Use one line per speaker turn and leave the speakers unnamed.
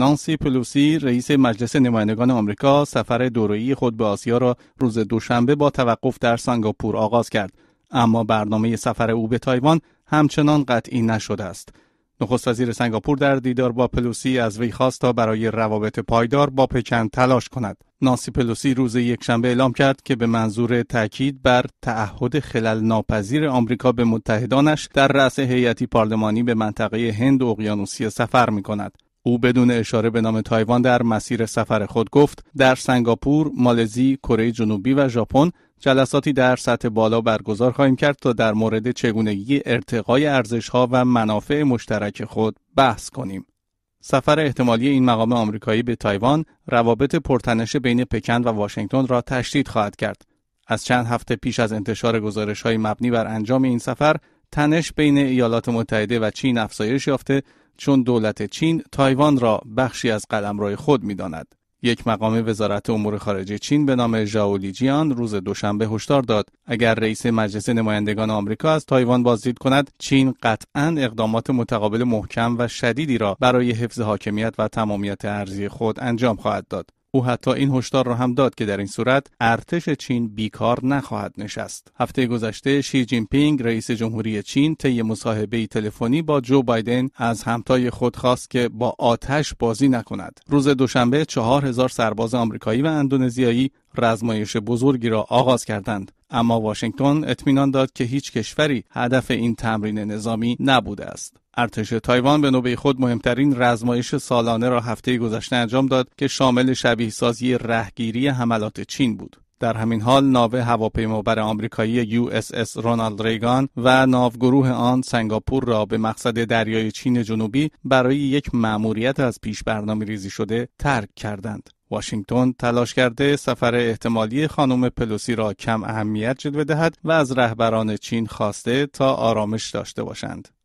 نانسی پلوسی رئیس مجلس نمایندگان آمریکا سفر دوره‌ای خود به آسیا را روز دوشنبه با توقف در سنگاپور آغاز کرد اما برنامه سفر او به تایوان همچنان قطعی نشده است نخست وزیر سنگاپور در دیدار با پلوسی از وی خواست تا برای روابط پایدار با پکن تلاش کند نانسی پلوسی روز یکشنبه اعلام کرد که به منظور تاکید بر تعهد خلل ناپذیر آمریکا به متحدانش در رأس هیئتی پارلمانی به منطقه هند و اقیانوسی سفر می کند. او بدون اشاره به نام تایوان در مسیر سفر خود گفت در سنگاپور، مالزی، کره جنوبی و ژاپن جلساتی در سطح بالا برگزار خواهیم کرد تا در مورد چگونگی ارتقای ارزش‌ها و منافع مشترک خود بحث کنیم. سفر احتمالی این مقام آمریکایی به تایوان روابط پرتنش بین پکن و واشنگتن را تشدید خواهد کرد. از چند هفته پیش از انتشار گزارش‌های مبنی بر انجام این سفر، تنش بین ایالات متحده و چین افزایش یافته چون دولت چین تایوان را بخشی از قلمرو خود میداند. یک مقام وزارت امور خارجه چین به نام جیان روز دوشنبه هشدار داد اگر رئیس مجلس نمایندگان آمریکا از تایوان بازدید کند چین قطعا اقدامات متقابل محکم و شدیدی را برای حفظ حاکمیت و تمامیت ارزی خود انجام خواهد داد او حتی این هشدار را هم داد که در این صورت ارتش چین بیکار نخواهد نشست. هفته گذشته شی جین پینگ رئیس جمهوری چین طی مصاحبه تلفنی با جو بایدن از همتای خود خواست که با آتش بازی نکند. روز دوشنبه 4000 سرباز آمریکایی و اندونزیایی رزمایش بزرگی را آغاز کردند. اما واشنگتن اطمینان داد که هیچ کشوری هدف این تمرین نظامی نبوده است ارتش تایوان به نوبه خود مهمترین رزمایش سالانه را هفته گذشته انجام داد که شامل شبیه سازی رهگیری حملات چین بود در همین حال ناو هواپیمابر آمریکایی اس رونالد ریگان و ناوگروه آن سنگاپور را به مقصد دریای چین جنوبی برای یک مأموریت از پیش برنامه ریزی شده ترک کردند. واشنگتن تلاش کرده سفر احتمالی خانم پلوسی را کم اهمیت جلوه دهد و از رهبران چین خواسته تا آرامش داشته باشند.